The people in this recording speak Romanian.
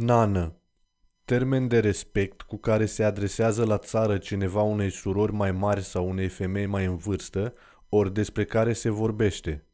Nană. Termen de respect cu care se adresează la țară cineva unei surori mai mari sau unei femei mai în vârstă, ori despre care se vorbește.